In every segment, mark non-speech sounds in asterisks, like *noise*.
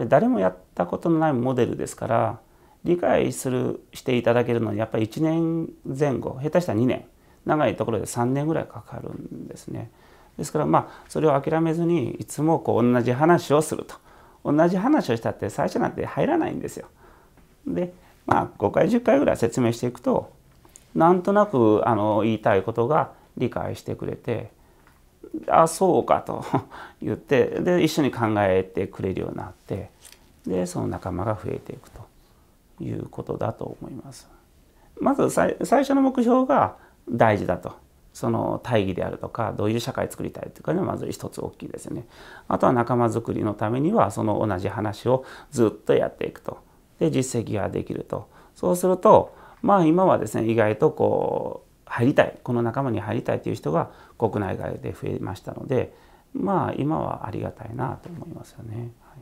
ぱり誰もやったことのないモデルですから理解するしていただけるのにやっぱり1年前後下手したら2年長いところで3年ぐらいかかるんですね。ですからまあそれを諦めずにいつもこう同じ話をすると同じ話をしたって最初なんて入らないんですよ。でまあ5回10回ぐらい説明していくとなんとなくあの言いたいことが理解してくれてあ *laughs* そうかと *laughs* 言ってで一緒に考えてくれるようになってでその仲間が増えていくということだと思います。まず最初の目標が大事だとその大義であるとかどういう社会を作りたいというかのはまず一つ大きいですよね。あとは仲間づくりのためにはその同じ話をずっとやっていくとで実績ができるとそうするとまあ今はですね意外とこう入りたいこの仲間に入りたいという人が国内外で増えましたのでまあ今はありがたいなと思いますよね。はい、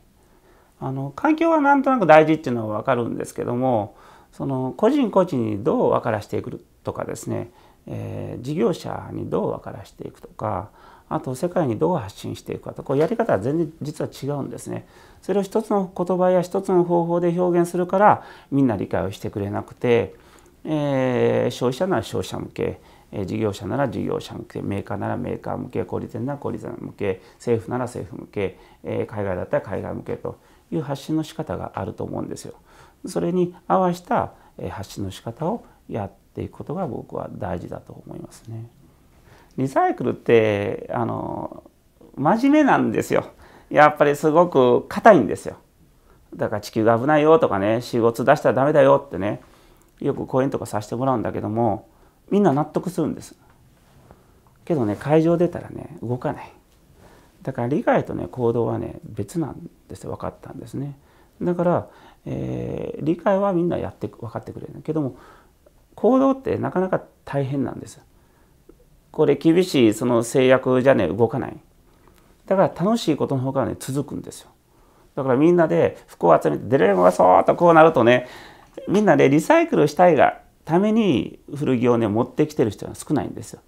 あの環境はなんとなく大事っていうのは分かるんですけどもその個人個人にどう分からしていくとかですね、えー、事業者にどう分からしていくとかあと世界にどう発信していくかとこうやり方は全然実は違うんですね。それを一つの言葉や一つの方法で表現するからみんな理解をしてくれなくて。えー、消費者なら消費者向け、えー、事業者なら事業者向けメーカーならメーカー向け小売店なら小売店向け政府なら政府向け、えー、海外だったら海外向けという発信の仕方があると思うんですよ。それに合わせた発信の仕方をやっていくことが僕は大事だと思いますね。リサイクルってあの真面目なんですよ。やっぱりすごく硬いんですよ。だから地球が危ないよとかね CO2 出したらダメだよってねよく講演とかさせてもらうんだけどもみんな納得するんですけどね会場出たらね動かないだから理解とね行動はね別なんですよ分かったんですねだから、えー、理解はみんなやって分かってくれるけども行動ってなかなか大変なんですこれ厳しいその制約じゃね動かないだから楽しいことの方がね続くんですよだからみんなで服を集めて「出れるわそう!」とこうなるとねみんなでリサイクルしたいがために古着をね持ってきてる人が少ないんですよ。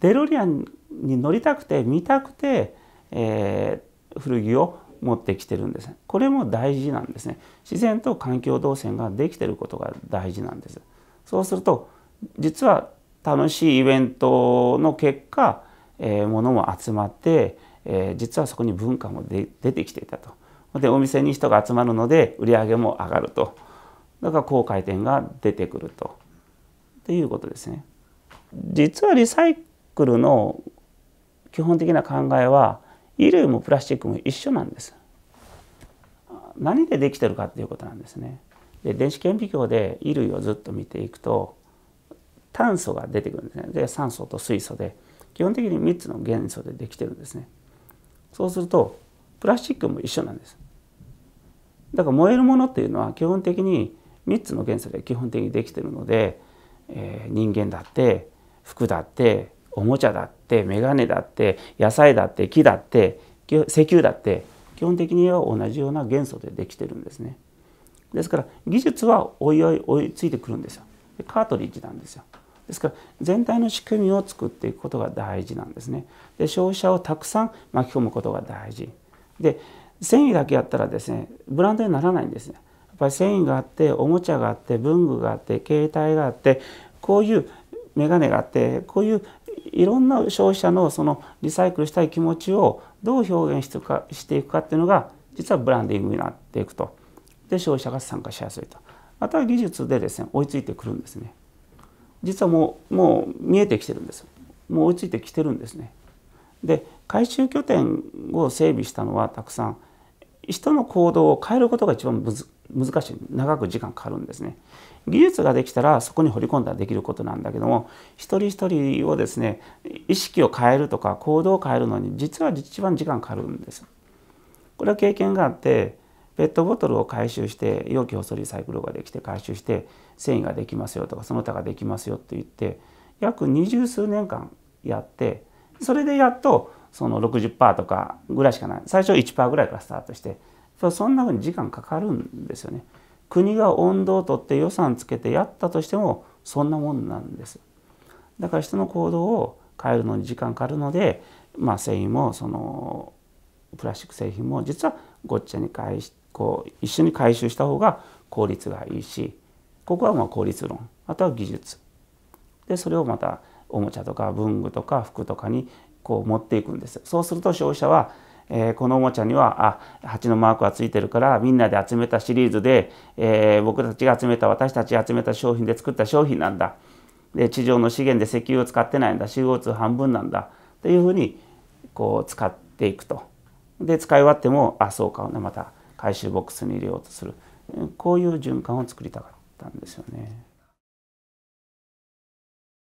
デロリアンに乗りたくて見たくて、えー、古着を持ってきてるんですこれも大事なんですね自然と環境動線ができてることが大事なんですそうすると実は楽しいイベントの結果、えー、物も集まって、えー、実はそこに文化も出てきていたとでお店に人が集まるので売り上げも上がると。だから高回転が出てくるとっていうことですね。実はリサイクルの基本的な考えは衣類もプラスチックも一緒なんです。何でできてるかっていうことなんですね。で電子顕微鏡で衣類をずっと見ていくと炭素が出てくるんですね。で酸素と水素で基本的に3つの元素でできてるんですね。そうするとプラスチックも一緒なんです。だから燃えるものっていうのは基本的に3つの元素で基本的にできてるので、えー、人間だって服だっておもちゃだって眼鏡だって野菜だって木だって石油だって基本的には同じような元素でできてるんですね。ですから技術はおいおい追いついてくるんですよ。カートリッジなんですよ。ですから全体の仕組みを作っていくことが大事なんですね。で消費者をたくさん巻き込むことが大事。で繊維だけやったらですねブランドにならないんですね。ぱり繊維があっておもちゃがあって文具があって携帯があってこういう眼鏡があってこういういろんな消費者のそのリサイクルしたい気持ちをどう表現していくかっていうのが実はブランディングになっていくとで消費者が参加しやすいとあとは技術でですね追いついてくるんですね実はもうもう見えてきてるんですもう追いついてきてるんですねで回収拠点を整備したのはたくさん人の行動を変えることが一番難しい長く時間かかるんですね技術ができたらそこに掘り込んだらできることなんだけども一人一人をですね意識を変えるとか行動を変えるのに実は一番時間かかるんですこれは経験があってペットボトルを回収して容器細リサイクルができて回収して繊維ができますよとかその他ができますよって言って約二十数年間やってそれでやっとその60%とかぐらいしかない最初1%ぐらいからスタートしてそんなふうに時間かかるんですよね。国が温度をとって予算つけてやったとしてもそんなもんなんです。だから人の行動を変えるのに時間かかるので、まあ、繊維もそのプラスチック製品も実はごっちゃに返しこう一緒に回収した方が効率がいいしここはまあ効率論あとは技術でそれをまたおもちゃとか文具とか服とかにこう持っていくんですそうすると消費者は、えー、このおもちゃにはあ蜂のマークがついてるからみんなで集めたシリーズで、えー、僕たちが集めた私たちが集めた商品で作った商品なんだで地上の資源で石油を使ってないんだ CO2 半分なんだというふうにこう使っていくとで使い終わってもあそうかまた回収ボックスに入れようとするこういう循環を作りたかったんですよね。